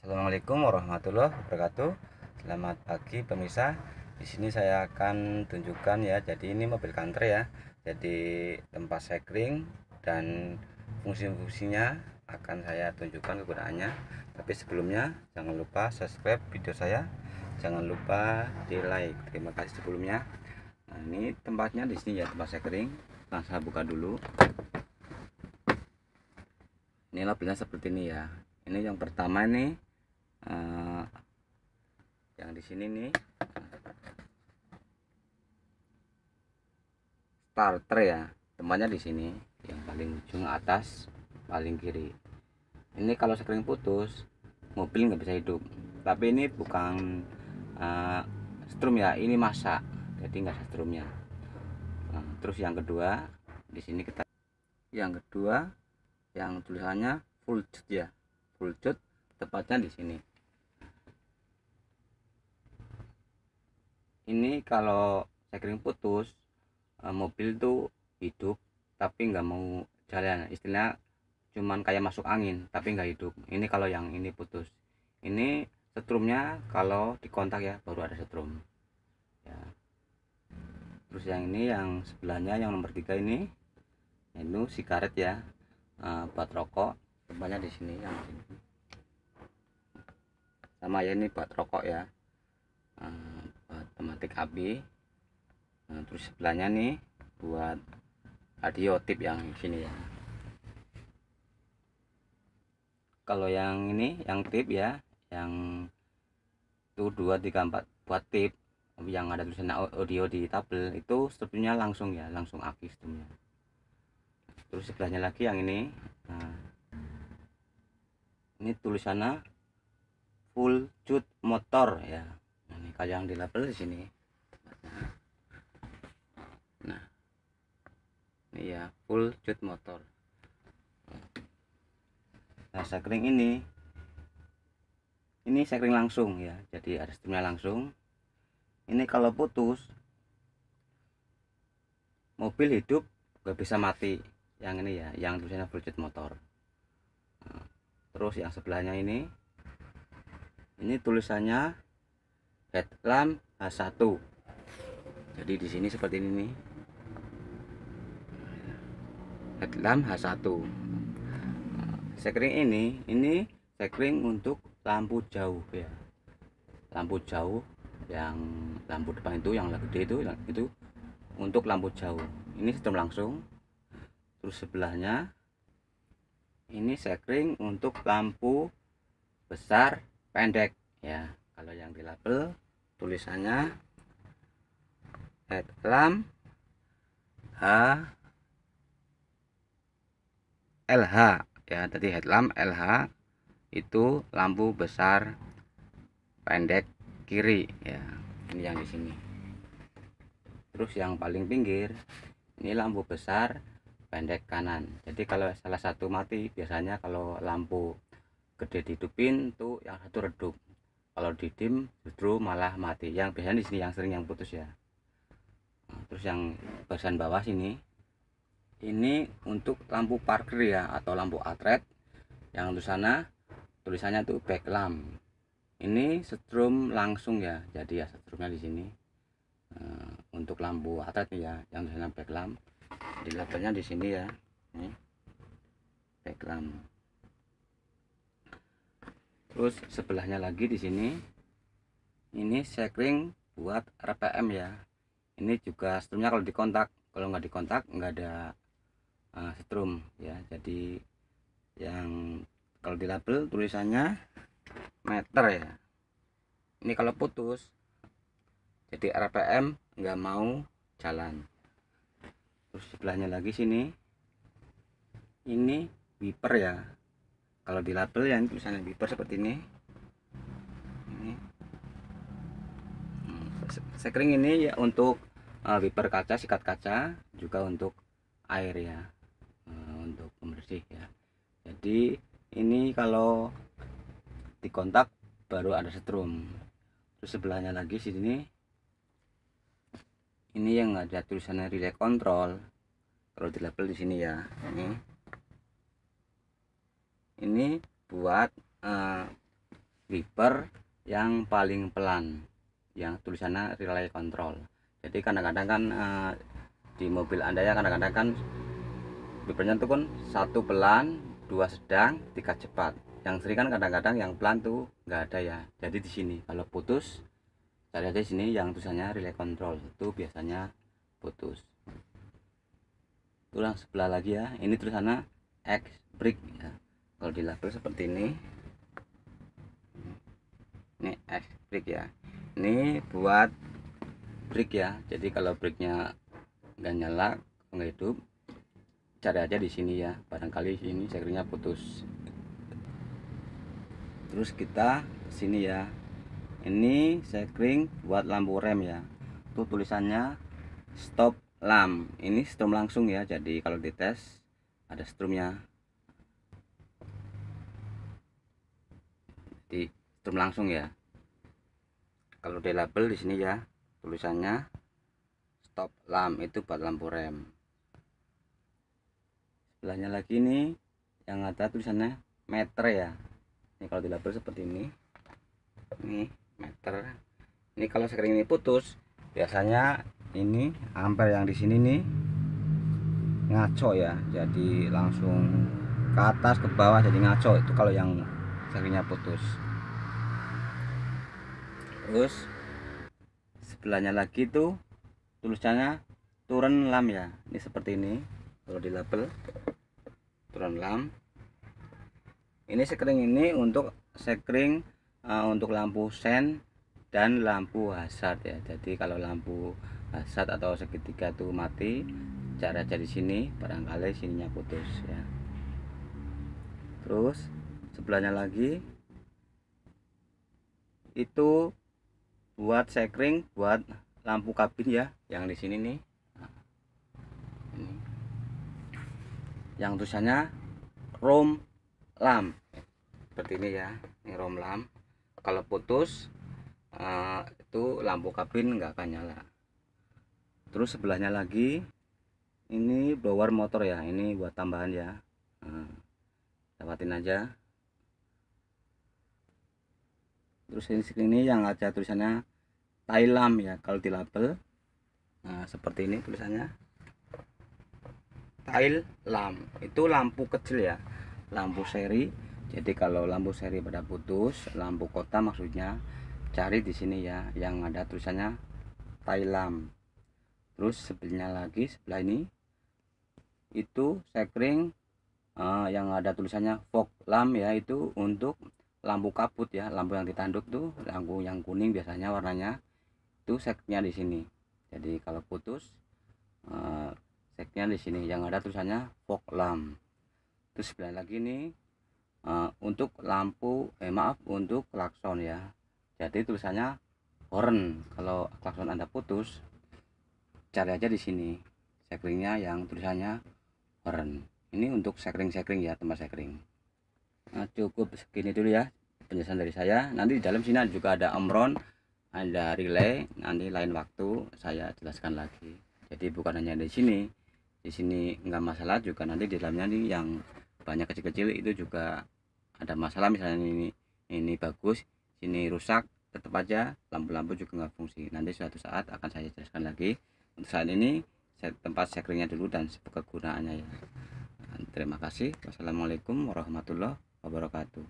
Assalamualaikum warahmatullahi wabarakatuh. Selamat pagi pemirsa. Di sini saya akan tunjukkan ya. Jadi ini mobil kantor ya. Jadi tempat sekring dan fungsi-fungsinya akan saya tunjukkan kegunaannya. Tapi sebelumnya jangan lupa subscribe video saya. Jangan lupa di like. Terima kasih sebelumnya. Nah, ini tempatnya di sini ya tempat sekring. Nah, saya buka dulu. Ini labelnya seperti ini ya. Ini yang pertama nih uh, yang di sini nih starter ya temannya di sini yang paling ujung atas paling kiri ini kalau sekring putus mobil nggak bisa hidup tapi ini bukan uh, strum ya ini masa jadi nggak ada strumnya nah, terus yang kedua di sini kita yang kedua yang tulisannya full cut ya full cut tepatnya di sini ini kalau sekring putus eh, mobil tuh hidup tapi nggak mau jalan istilahnya cuman kayak masuk angin tapi nggak hidup ini kalau yang ini putus ini setrumnya kalau dikontak ya baru ada setrum ya terus yang ini yang sebelahnya yang nomor tiga ini itu si karet ya eh, buat rokok tempatnya di sini yang sama ya ini buat rokok ya buat eh, eh, pematik AB nah, eh, terus sebelahnya nih buat radio tip yang sini ya kalau yang ini yang tip ya yang itu 2 3 4 buat tip yang ada tulisan audio di tabel itu sebetulnya langsung ya langsung aki sebetulnya. terus sebelahnya lagi yang ini nah, ini tulisannya full cut motor ya kalau yang di di sini nah ini ya full cut motor nah sekring ini ini sekring langsung ya jadi ada sistemnya langsung ini kalau putus mobil hidup gak bisa mati yang ini ya yang tulisannya full cut motor nah, terus yang sebelahnya ini ini tulisannya headlamp H1 jadi di sini seperti ini nih headlamp H1 sekring ini ini sekring untuk lampu jauh ya lampu jauh yang lampu depan itu yang gede itu itu untuk lampu jauh ini sistem langsung terus sebelahnya ini sekring untuk lampu besar pendek ya kalau yang di label tulisannya headlamp H LH ya tadi headlamp LH itu lampu besar pendek kiri ya ini yang di sini terus yang paling pinggir ini lampu besar pendek kanan jadi kalau salah satu mati biasanya kalau lampu gede ditupin tuh yang satu redup kalau di tim justru malah mati yang biasanya di sini yang sering yang putus ya nah, terus yang bagian bawah sini ini untuk lampu parker ya atau lampu atret yang untuk sana tulisannya tuh back lamp ini setrum langsung ya jadi ya setrumnya di sini eh, untuk lampu atret ya yang di sana back lamp di labelnya di sini ya ini back lamp terus sebelahnya lagi di sini ini sekring buat RPM ya ini juga strumnya kalau dikontak kalau nggak dikontak nggak ada uh, eh, strum ya jadi yang kalau di label tulisannya meter ya ini kalau putus jadi RPM nggak mau jalan terus sebelahnya lagi sini ini wiper ya kalau di label ya misalnya tulisannya beeper seperti ini ini hmm, sekring ini ya untuk uh, kaca sikat kaca juga untuk air ya uh, untuk pembersih ya jadi ini kalau dikontak baru ada setrum terus sebelahnya lagi sini ini yang ada tulisannya relay control kalau di label di sini ya ini ini buat uh, wiper yang paling pelan yang tulisannya relay control jadi kadang-kadang kan uh, di mobil anda ya kadang-kadang kan wipernya itu kan satu pelan dua sedang tiga cepat yang sering kan kadang-kadang yang pelan tuh nggak ada ya jadi di sini kalau putus cari aja sini yang tulisannya relay control itu biasanya putus tulang sebelah lagi ya ini tulisannya X break ya kalau di label seperti ini ini es brick ya ini buat brick ya jadi kalau bricknya nggak nyala nggak hidup cari aja di sini ya barangkali ini cairnya putus terus kita sini ya ini sekring buat lampu rem ya tuh tulisannya stop lamp ini stop langsung ya jadi kalau dites ada strumnya di turun langsung ya kalau di label di sini ya tulisannya stop lamp itu buat lampu rem sebelahnya lagi ini yang ada tulisannya meter ya ini kalau di label seperti ini ini meter ini kalau sekarang ini putus biasanya ini ampere yang di sini nih ngaco ya jadi langsung ke atas ke bawah jadi ngaco itu kalau yang kakinya putus terus sebelahnya lagi itu tulisannya turun lam ya ini seperti ini kalau di label turun lam ini sekring ini untuk sekring uh, untuk lampu sen dan lampu hazard ya jadi kalau lampu hazard atau segitiga itu mati cara jadi sini barangkali sininya putus ya terus sebelahnya lagi itu buat sekring buat lampu kabin ya yang di sini nih yang tulisannya rom lam seperti ini ya ini rom lam kalau putus eh, itu lampu kabin nggak akan nyala terus sebelahnya lagi ini blower motor ya ini buat tambahan ya nah, lewatin dapatin aja terus ini sini yang ada tulisannya Thailand ya kalau di label nah seperti ini tulisannya Thailand lamp itu lampu kecil ya lampu seri jadi kalau lampu seri pada putus lampu kota maksudnya cari di sini ya yang ada tulisannya Thailand terus sebelahnya lagi sebelah ini itu sekring uh, eh, yang ada tulisannya fog lamp ya itu untuk lampu kaput ya lampu yang ditanduk tuh lampu yang kuning biasanya warnanya itu seknya di sini jadi kalau putus eh, seknya di sini yang ada tulisannya fog lamp terus sebelah lagi nih eh, untuk lampu eh maaf untuk klakson ya jadi tulisannya horn kalau klakson anda putus cari aja di sini sekringnya yang tulisannya horn ini untuk sekring-sekring ya tempat sekring nah, cukup segini dulu ya penjelasan dari saya nanti di dalam sini juga ada omron ada relay nanti lain waktu saya jelaskan lagi jadi bukan hanya di sini di sini enggak masalah juga nanti di dalamnya nih yang banyak kecil-kecil itu juga ada masalah misalnya ini ini bagus sini rusak tetap aja lampu-lampu juga enggak fungsi nanti suatu saat akan saya jelaskan lagi untuk saat ini tempat sekringnya dulu dan kegunaannya ya terima kasih wassalamualaikum warahmatullahi wabarakatuh